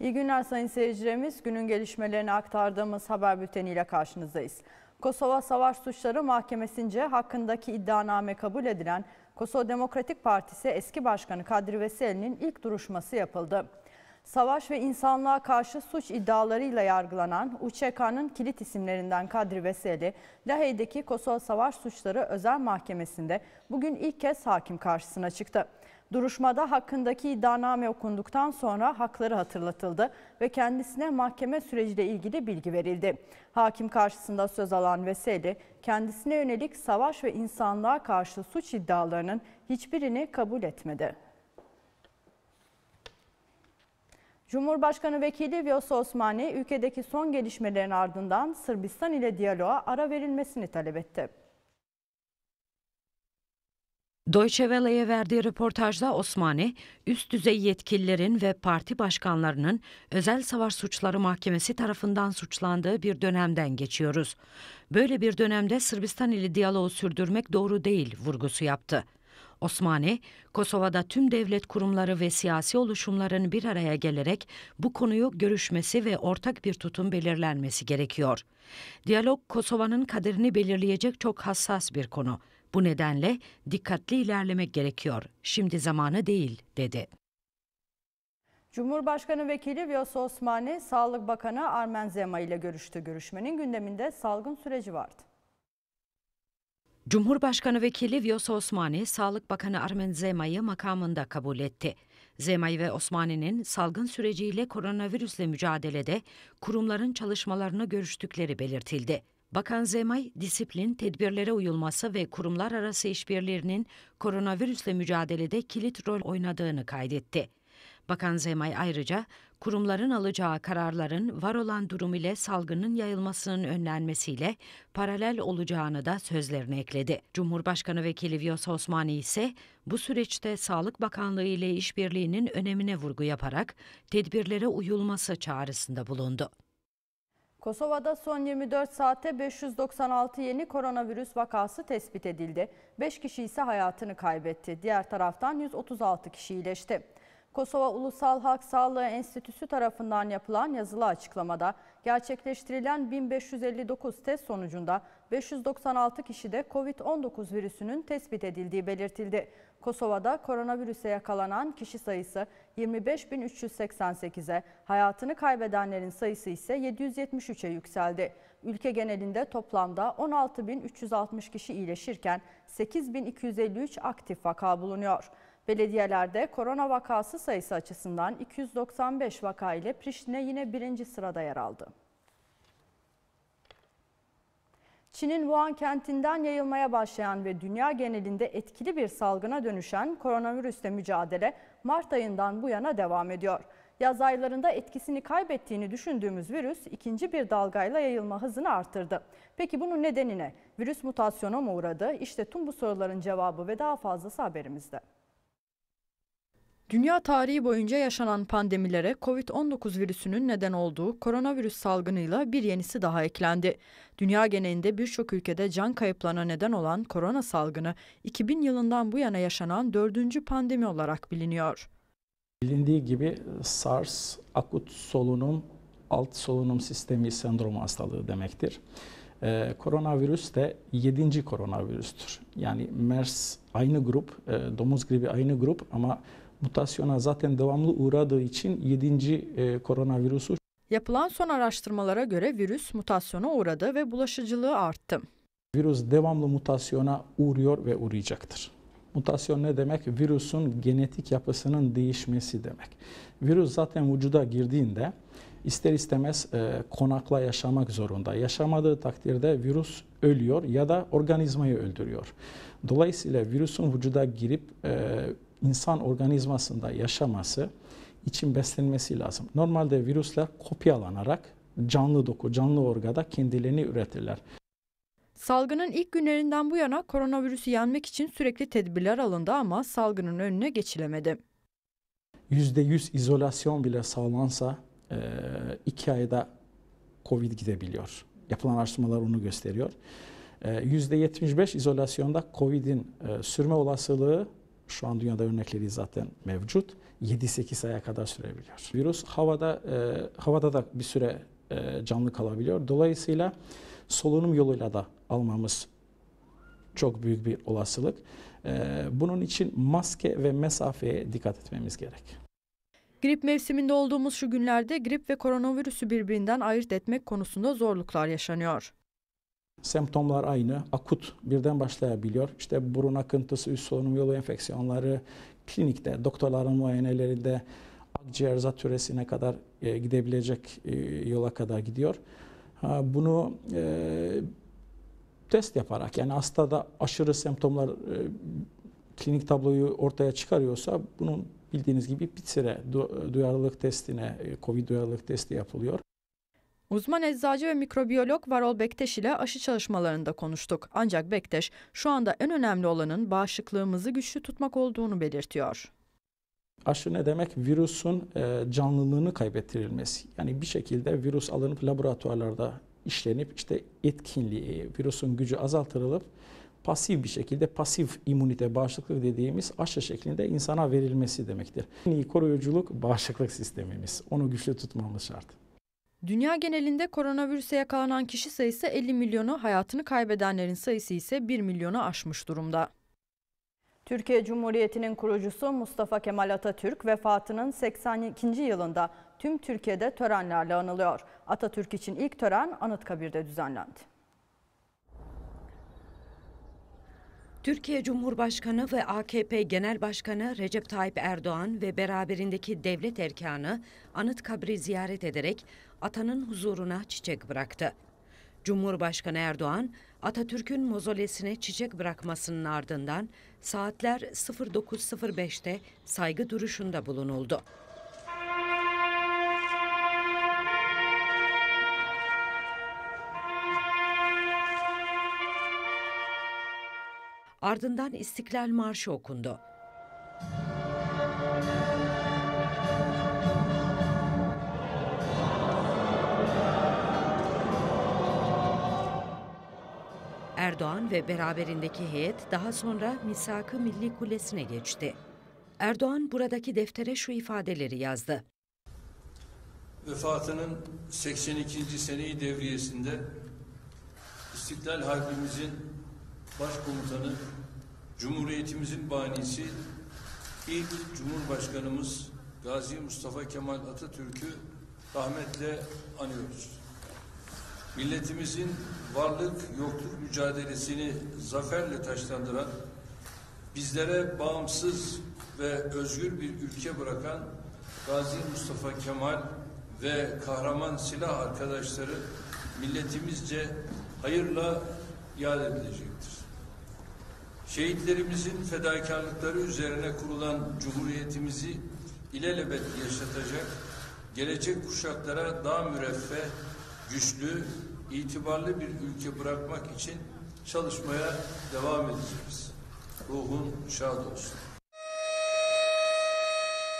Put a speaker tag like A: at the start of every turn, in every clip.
A: İyi günler sayın seyircilerimiz. Günün gelişmelerini aktardığımız haber bülteniyle karşınızdayız. Kosova Savaş Suçları Mahkemesi'nce hakkındaki iddianame kabul edilen Kosova Demokratik Partisi eski başkanı Kadri Veseli'nin ilk duruşması yapıldı. Savaş ve insanlığa karşı suç iddialarıyla yargılanan UÇK'nın kilit isimlerinden Kadri Veseli, Lahey'deki Kosova Savaş Suçları Özel Mahkemesi'nde bugün ilk kez hakim karşısına çıktı. Duruşmada hakkındaki iddianame okunduktan sonra hakları hatırlatıldı ve kendisine mahkeme süreciyle ilgili bilgi verildi. Hakim karşısında söz alan Veseli, kendisine yönelik savaş ve insanlığa karşı suç iddialarının hiçbirini kabul etmedi. Cumhurbaşkanı Vekili Vyos Osmani, ülkedeki son gelişmelerin ardından Sırbistan ile diyaloğa ara verilmesini talep etti.
B: Deutsche Welle'ye verdiği röportajda Osmani, üst düzey yetkililerin ve parti başkanlarının özel savaş suçları mahkemesi tarafından suçlandığı bir dönemden geçiyoruz. Böyle bir dönemde Sırbistan ile diyaloğu sürdürmek doğru değil vurgusu yaptı. Osmani, Kosova'da tüm devlet kurumları ve siyasi oluşumların bir araya gelerek bu konuyu görüşmesi ve ortak bir tutum belirlenmesi gerekiyor. Diyalog Kosova'nın kaderini belirleyecek çok hassas bir konu bu nedenle dikkatli ilerlemek gerekiyor. Şimdi zamanı değil dedi.
A: Cumhurbaşkanı Vekili Vyos Osmani, Sağlık Bakanı Armen Zema ile görüştü. Görüşmenin gündeminde salgın süreci vardı.
B: Cumhurbaşkanı Vekili Vyos Osmani, Sağlık Bakanı Armen Zema'yı makamında kabul etti. Zemay ve Osmani'nin salgın süreciyle koronavirüsle mücadelede kurumların çalışmalarını görüştükleri belirtildi. Bakan Zemay, disiplin, tedbirlere uyulması ve kurumlar arası işbirliğinin koronavirüsle mücadelede kilit rol oynadığını kaydetti. Bakan Zemay ayrıca kurumların alacağı kararların var olan durum ile salgının yayılmasının önlenmesiyle paralel olacağını da sözlerine ekledi. Cumhurbaşkanı Vekili Vyos Osmani ise bu süreçte Sağlık Bakanlığı ile işbirliğinin önemine vurgu yaparak tedbirlere uyulması çağrısında bulundu.
A: Kosova'da son 24 saatte 596 yeni koronavirüs vakası tespit edildi. 5 kişi ise hayatını kaybetti. Diğer taraftan 136 kişi iyileşti. Kosova Ulusal Halk Sağlığı Enstitüsü tarafından yapılan yazılı açıklamada gerçekleştirilen 1559 test sonucunda 596 kişide COVID-19 virüsünün tespit edildiği belirtildi. Kosova'da koronavirüse yakalanan kişi sayısı 25.388'e, hayatını kaybedenlerin sayısı ise 773'e yükseldi. Ülke genelinde toplamda 16.360 kişi iyileşirken 8.253 aktif vaka bulunuyor. Belediyelerde korona vakası sayısı açısından 295 vaka ile Priştine yine birinci sırada yer aldı. Çin'in Wuhan kentinden yayılmaya başlayan ve dünya genelinde etkili bir salgına dönüşen koronavirüsle mücadele Mart ayından bu yana devam ediyor. Yaz aylarında etkisini kaybettiğini düşündüğümüz virüs ikinci bir dalgayla yayılma hızını arttırdı. Peki bunun nedeni ne? Virüs mutasyona mı uğradı? İşte tüm bu soruların cevabı ve daha fazlası haberimizde. Dünya tarihi boyunca yaşanan pandemilere COVID-19 virüsünün neden olduğu koronavirüs salgınıyla bir yenisi daha eklendi. Dünya genelinde birçok ülkede can kayıplarına neden olan korona salgını 2000 yılından bu yana yaşanan dördüncü pandemi olarak biliniyor.
C: Bilindiği gibi SARS akut solunum alt solunum sistemi sendromu hastalığı demektir. Ee, koronavirüs de 7. koronavirüstür. Yani MERS aynı grup, e, domuz gribi aynı grup ama mutasyona zaten devamlı uğradığı için 7. E, koronavirüsü.
A: Yapılan son araştırmalara göre virüs mutasyona uğradı
C: ve bulaşıcılığı arttı. Virüs devamlı mutasyona uğruyor ve uğrayacaktır. Mutasyon ne demek? Virüsün genetik yapısının değişmesi demek. Virüs zaten vücuda girdiğinde ister istemez e, konakla yaşamak zorunda. Yaşamadığı takdirde virüs ölüyor ya da organizmayı öldürüyor. Dolayısıyla virüsün vücuda girip e, insan organizmasında yaşaması için beslenmesi lazım. Normalde virüsler kopyalanarak canlı doku, canlı orgada kendilerini üretirler.
A: Salgının ilk günlerinden bu yana koronavirüsü yenmek için sürekli tedbirler alındı ama salgının önüne geçilemedi.
C: %100 izolasyon bile sağlansa e, iki ayda Covid gidebiliyor. Yapılan araştırmalar onu gösteriyor. %75 e, izolasyonda Covid'in e, sürme olasılığı şu an dünyada örnekleri zaten mevcut. 7-8 aya kadar sürebiliyor. Virüs havada e, havada da bir süre e, canlı kalabiliyor. Dolayısıyla solunum yoluyla da almamız çok büyük bir olasılık. E, bunun için maske ve mesafeye dikkat etmemiz gerek.
A: Grip mevsiminde olduğumuz şu günlerde grip ve koronavirüsü birbirinden ayırt etmek konusunda zorluklar yaşanıyor.
C: Semptomlar aynı. Akut birden başlayabiliyor. İşte burun akıntısı, üst solunum yolu enfeksiyonları, klinikte, doktorların muayenelerinde akciğer zatüresine kadar e, gidebilecek e, yola kadar gidiyor. Ha, bunu e, test yaparak yani hastada aşırı semptomlar e, klinik tabloyu ortaya çıkarıyorsa bunun bildiğiniz gibi PITSIR'e duyarlılık testine, e, COVID duyarlılık testi yapılıyor.
A: Uzman eczacı ve mikrobiyolog Varol Bekteş ile aşı çalışmalarında konuştuk. Ancak Bekteş şu anda en önemli olanın bağışıklığımızı güçlü tutmak olduğunu belirtiyor.
C: Aşı ne demek? Virüsün e, canlılığını kaybettirilmesi. Yani bir şekilde virüs alınıp laboratuvarlarda işlenip işte etkinliği, e, virüsün gücü azaltılıp pasif bir şekilde pasif immunite, bağışıklık dediğimiz aşı şeklinde insana verilmesi demektir. En iyi koruyuculuk bağışıklık sistemimiz. Onu güçlü tutmamız şart.
A: Dünya genelinde koronavirüse yakalanan kişi sayısı 50 milyonu, hayatını kaybedenlerin sayısı ise 1 milyonu aşmış durumda. Türkiye Cumhuriyeti'nin kurucusu Mustafa Kemal Atatürk vefatının 82. yılında tüm Türkiye'de törenlerle anılıyor. Atatürk için ilk tören Anıtkabir'de düzenlendi.
B: Türkiye Cumhurbaşkanı ve AKP Genel Başkanı Recep Tayyip Erdoğan ve beraberindeki devlet erkanı Anıtkabir'i ziyaret ederek atanın huzuruna çiçek bıraktı. Cumhurbaşkanı Erdoğan, Atatürk'ün mozolesine çiçek bırakmasının ardından saatler 09.05'te saygı duruşunda bulunuldu. Ardından İstiklal Marşı okundu. Erdoğan ve beraberindeki heyet daha sonra Misak-ı Milli Kulesi'ne geçti. Erdoğan buradaki deftere şu ifadeleri yazdı.
D: Vefatının 82. seneyi devriyesinde İstiklal Harbimizin Başkomutanı, Cumhuriyetimizin banisi, ilk Cumhurbaşkanımız Gazi Mustafa Kemal Atatürk'ü rahmetle anıyoruz. Milletimizin varlık yokluk mücadelesini zaferle taşlandıran, bizlere bağımsız ve özgür bir ülke bırakan Gazi Mustafa Kemal ve kahraman silah arkadaşları milletimizce hayırla yad edilecektir. Şehitlerimizin fedakarlıkları üzerine kurulan Cumhuriyetimizi ilelebet yaşatacak, gelecek kuşaklara daha müreffeh, güçlü, itibarlı bir ülke bırakmak için çalışmaya devam edeceğiz. Ruhun şad olsun.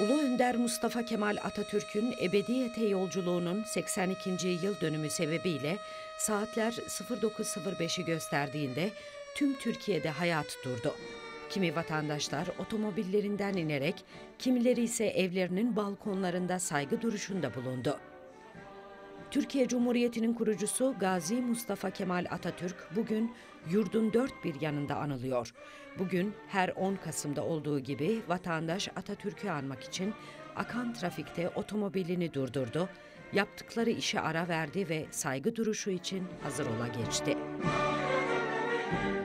B: Ulu Önder Mustafa Kemal Atatürk'ün ebediyete yolculuğunun 82. yıl dönümü sebebiyle saatler 09.05'i gösterdiğinde tüm Türkiye'de hayat durdu. Kimi vatandaşlar otomobillerinden inerek, kimileri ise evlerinin balkonlarında saygı duruşunda bulundu. Türkiye Cumhuriyeti'nin kurucusu Gazi Mustafa Kemal Atatürk bugün yurdun dört bir yanında anılıyor. Bugün her 10 Kasım'da olduğu gibi vatandaş Atatürk'ü anmak için akan trafikte otomobilini durdurdu, yaptıkları işe ara verdi ve saygı duruşu için hazır ola
A: geçti. Müzik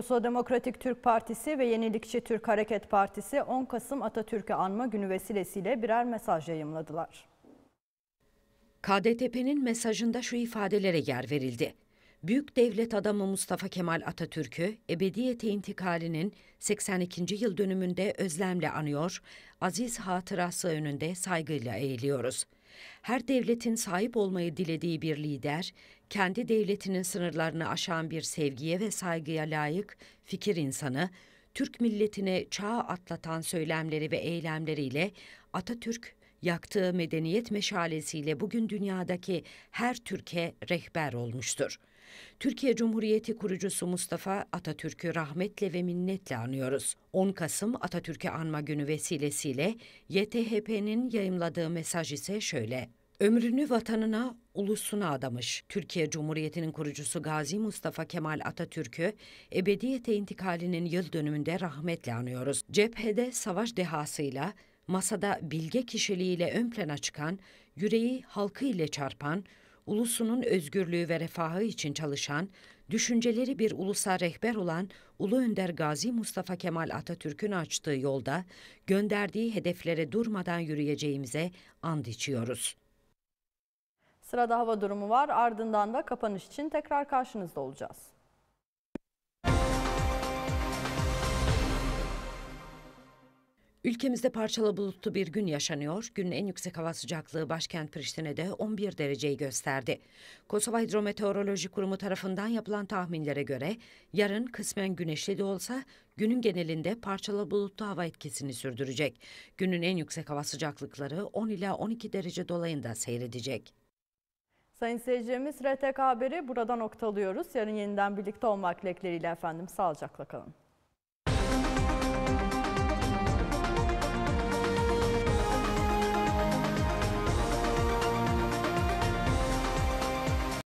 A: Kosova Demokratik Türk Partisi ve Yenilikçi Türk Hareket Partisi 10 Kasım Atatürk'ü anma günü vesilesiyle birer mesaj yayımladılar. KDTP'nin mesajında şu
B: ifadelere yer verildi. Büyük devlet adamı Mustafa Kemal Atatürk'ü ebediyete intikalinin 82. yıl dönümünde özlemle anıyor, aziz hatırası önünde saygıyla eğiliyoruz.'' Her devletin sahip olmayı dilediği bir lider, kendi devletinin sınırlarını aşan bir sevgiye ve saygıya layık fikir insanı, Türk milletine çağ atlatan söylemleri ve eylemleriyle Atatürk yaktığı medeniyet meşalesiyle bugün dünyadaki her Türkiye rehber olmuştur. Türkiye Cumhuriyeti kurucusu Mustafa Atatürk'ü rahmetle ve minnetle anıyoruz. 10 Kasım Atatürk'ü anma günü vesilesiyle YTHP'nin yayımladığı mesaj ise şöyle. Ömrünü vatanına, ulusuna adamış Türkiye Cumhuriyeti'nin kurucusu Gazi Mustafa Kemal Atatürk'ü ebediyete intikalinin yıl dönümünde rahmetle anıyoruz. Cephede savaş dehasıyla, masada bilge kişiliğiyle ön plana çıkan, yüreği halkı ile çarpan, ulusunun özgürlüğü ve refahı için çalışan, düşünceleri bir ulusa rehber olan Ulu Önder Gazi Mustafa Kemal Atatürk'ün açtığı yolda gönderdiği hedeflere durmadan yürüyeceğimize and içiyoruz. Sırada hava
A: durumu var ardından da kapanış için tekrar karşınızda olacağız.
B: Ülkemizde parçalı bulutlu bir gün yaşanıyor. Günün en yüksek hava sıcaklığı başkent Priştine'de 11 dereceyi gösterdi. Kosova Hidrometeoroloji Kurumu tarafından yapılan tahminlere göre yarın kısmen güneşli de olsa günün genelinde parçalı bulutlu hava etkisini sürdürecek. Günün en yüksek hava sıcaklıkları 10 ila 12 derece dolayında seyredecek.
A: Sayın seyircilerimiz RTK Haber'i burada noktalıyoruz. Yarın yeniden birlikte olmak dileğiyle efendim. Sağlıcakla kalın.